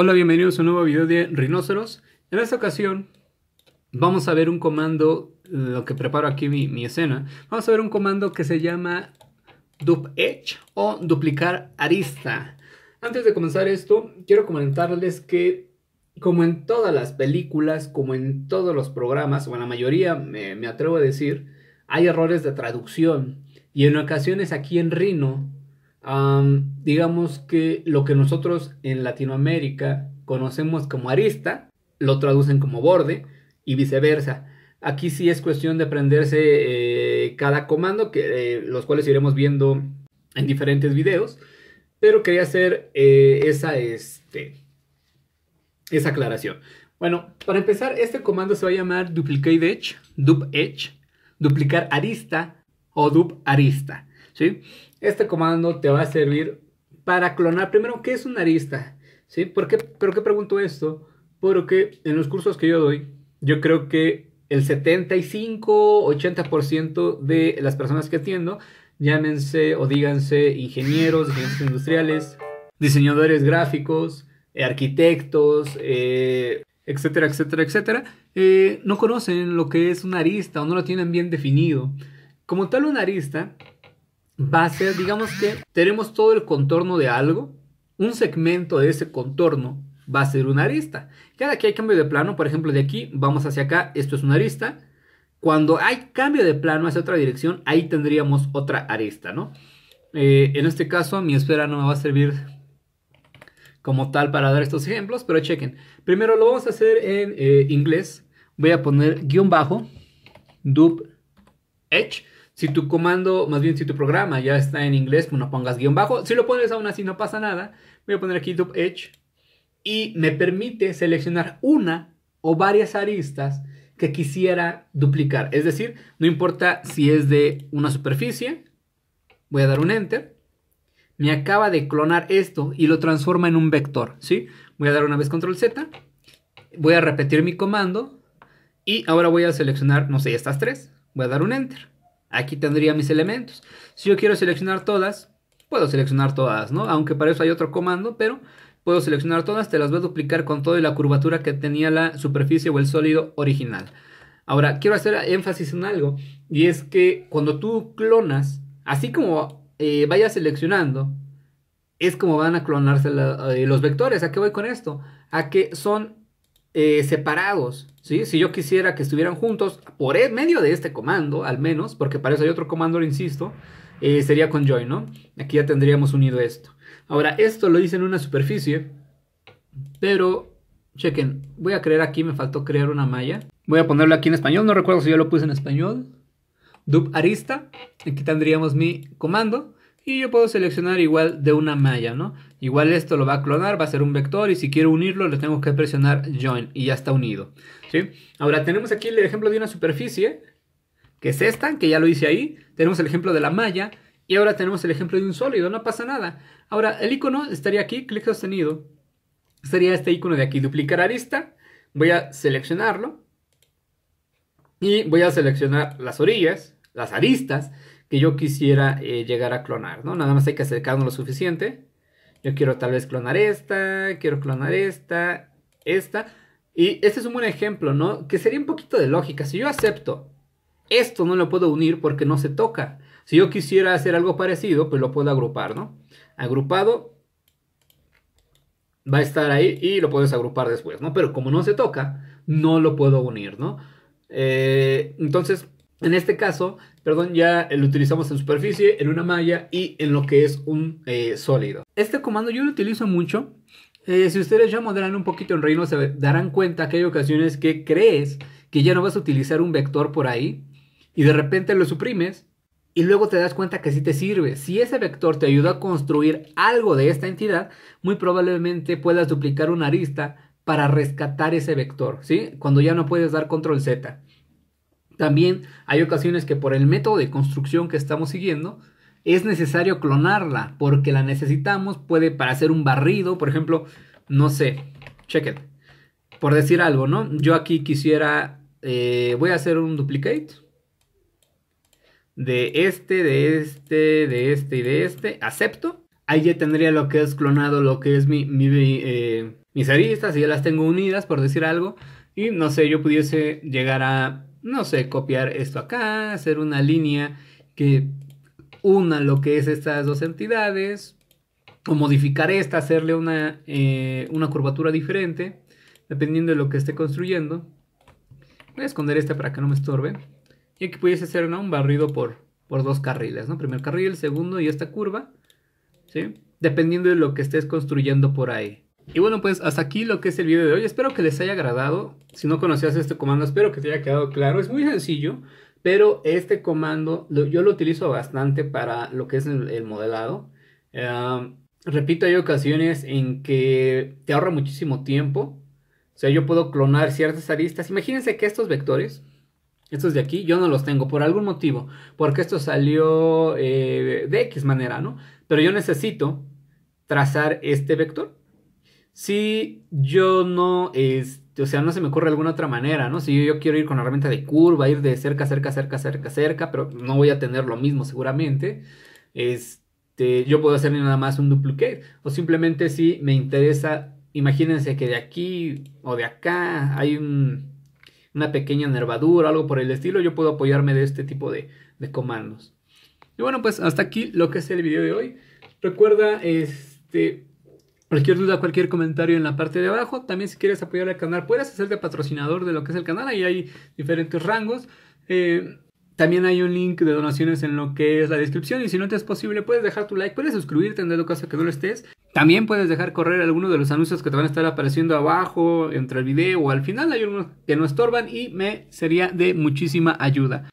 Hola, bienvenidos a un nuevo video de Rhinoceros. En esta ocasión vamos a ver un comando, lo que preparo aquí mi, escena, vamos a ver un comando que se llama dup edge o duplicar arista. Antes de comenzar esto, quiero comentarles que como en todas las películas, como en todos los programas, o en la mayoría me, me atrevo a decir, hay errores de traducción. Y en ocasiones aquí en Rhino digamos que lo que nosotros en Latinoamérica conocemos como arista, lo traducen como borde y viceversa. Aquí sí es cuestión de aprenderse eh, cada comando, que, eh, los cuales iremos viendo en diferentes videos, pero quería hacer eh, esa, este, esa aclaración. Bueno, para empezar, este comando se va a llamar duplicate edge, dup edge, duplicar arista o dup arista. Este comando te va a servir para clonar primero qué es un arista, ¿sí? ¿Por qué, ¿Pero qué pregunto esto? Porque en los cursos que yo doy, yo creo que el 75-80% de las personas que atiendo, llámense o díganse ingenieros, ingenieros industriales, diseñadores gráficos, eh, arquitectos, eh, etcétera, etcétera, etcétera, eh, no conocen lo que es un arista o no lo tienen bien definido. Como tal, un arista va a ser, digamos que tenemos todo el contorno de algo, un segmento de ese contorno va a ser una arista. Ya que hay cambio de plano, por ejemplo, de aquí vamos hacia acá, esto es una arista. Cuando hay cambio de plano hacia otra dirección, ahí tendríamos otra arista, ¿no? Eh, en este caso, mi esfera no me va a servir como tal para dar estos ejemplos, pero chequen. Primero lo vamos a hacer en eh, inglés. Voy a poner guión bajo, dub edge si tu comando, más bien si tu programa ya está en inglés, pues no pongas guión bajo. Si lo pones aún así no pasa nada. Voy a poner aquí Dub Edge. Y me permite seleccionar una o varias aristas que quisiera duplicar. Es decir, no importa si es de una superficie. Voy a dar un Enter. Me acaba de clonar esto y lo transforma en un vector. ¿sí? Voy a dar una vez Control Z. Voy a repetir mi comando. Y ahora voy a seleccionar, no sé, estas tres. Voy a dar un Enter. Aquí tendría mis elementos. Si yo quiero seleccionar todas, puedo seleccionar todas, ¿no? Aunque para eso hay otro comando, pero puedo seleccionar todas, te las voy a duplicar con toda la curvatura que tenía la superficie o el sólido original. Ahora, quiero hacer énfasis en algo, y es que cuando tú clonas, así como eh, vayas seleccionando, es como van a clonarse eh, los vectores. ¿A qué voy con esto? A que son eh, separados. ¿sí? Si yo quisiera que estuvieran juntos, por e, medio de este comando, al menos, porque para eso hay otro comando, lo insisto, eh, sería con join, ¿no? Aquí ya tendríamos unido esto. Ahora, esto lo hice en una superficie, pero chequen, voy a crear aquí, me faltó crear una malla. Voy a ponerlo aquí en español, no recuerdo si yo lo puse en español. Dub arista, aquí tendríamos mi comando y yo puedo seleccionar igual de una malla, ¿no? Igual esto lo va a clonar, va a ser un vector y si quiero unirlo le tengo que presionar join y ya está unido, ¿sí? Ahora tenemos aquí el ejemplo de una superficie, que es esta, que ya lo hice ahí, tenemos el ejemplo de la malla y ahora tenemos el ejemplo de un sólido, no pasa nada. Ahora el icono estaría aquí, clic sostenido, sería este icono de aquí, duplicar arista, voy a seleccionarlo y voy a seleccionar las orillas, las aristas, que yo quisiera eh, llegar a clonar, ¿no? Nada más hay que acercarnos lo suficiente. Yo quiero tal vez clonar esta, quiero clonar esta, esta. Y este es un buen ejemplo, ¿no? Que sería un poquito de lógica. Si yo acepto, esto no lo puedo unir porque no se toca. Si yo quisiera hacer algo parecido, pues lo puedo agrupar, ¿no? Agrupado va a estar ahí y lo puedes agrupar después, ¿no? Pero como no se toca, no lo puedo unir, ¿no? Eh, entonces, en este caso, perdón, ya lo utilizamos en superficie, en una malla y en lo que es un eh, sólido. Este comando yo lo utilizo mucho. Eh, si ustedes ya moderan un poquito en reino, se darán cuenta que hay ocasiones que crees que ya no vas a utilizar un vector por ahí y de repente lo suprimes y luego te das cuenta que sí te sirve. Si ese vector te ayuda a construir algo de esta entidad, muy probablemente puedas duplicar una arista para rescatar ese vector, ¿sí? Cuando ya no puedes dar control Z. También hay ocasiones que por el método de construcción que estamos siguiendo, es necesario clonarla porque la necesitamos, puede para hacer un barrido, por ejemplo, no sé, check it, por decir algo, ¿no? Yo aquí quisiera, eh, voy a hacer un duplicate de este, de este, de este y de este, acepto. Ahí ya tendría lo que es clonado, lo que es mi, eh, mis aristas, y ya las tengo unidas, por decir algo. Y no sé, yo pudiese llegar a no sé, copiar esto acá, hacer una línea que una lo que es estas dos entidades, o modificar esta, hacerle una, eh, curvatura diferente, dependiendo de lo que esté construyendo. Voy a esconder esta para que no me estorbe. Y aquí pudiese hacer un barrido por, por dos carriles, ¿no? Primer carril, segundo y esta curva, ¿sí? Dependiendo de lo que estés construyendo por ahí. Y bueno, pues hasta aquí lo que es el video de hoy. Espero que les haya agradado. Si no conocías este comando, espero que te haya quedado claro. Es muy sencillo, pero este comando yo lo utilizo bastante para lo que es el, modelado. Em, repito, hay ocasiones en que te ahorra muchísimo tiempo. O sea, yo puedo clonar ciertas aristas. Imagínense que estos vectores, estos de aquí, yo no los tengo por algún motivo. Porque esto salió eh, de X manera, ¿no? Pero yo necesito trazar este vector si yo no, es, este, o sea, no se me ocurre alguna otra manera, ¿no? Si yo, quiero ir con la herramienta de curva, ir de cerca, cerca, cerca, cerca, cerca, pero no voy a tener lo mismo seguramente, este, yo puedo hacer nada más un duplicate, o simplemente si me interesa, imagínense que de aquí o de acá hay una pequeña nervadura, algo por el estilo, yo puedo apoyarme de este tipo de, de comandos. Y bueno, pues hasta aquí lo que es el video de hoy. Recuerda, este Cualquier duda, cualquier comentario en la parte de abajo. También si quieres apoyar al canal, puedes hacerte patrocinador de lo que es el canal. Ahí hay diferentes rangos. Eh, también hay un link de donaciones en lo que es la descripción. Y si no te es posible, puedes dejar tu like, puedes suscribirte en dado caso que no lo estés. También puedes dejar correr algunos de los anuncios que te van a estar apareciendo abajo, entre el video o al final. Hay unos que no estorban y me sería de muchísima ayuda.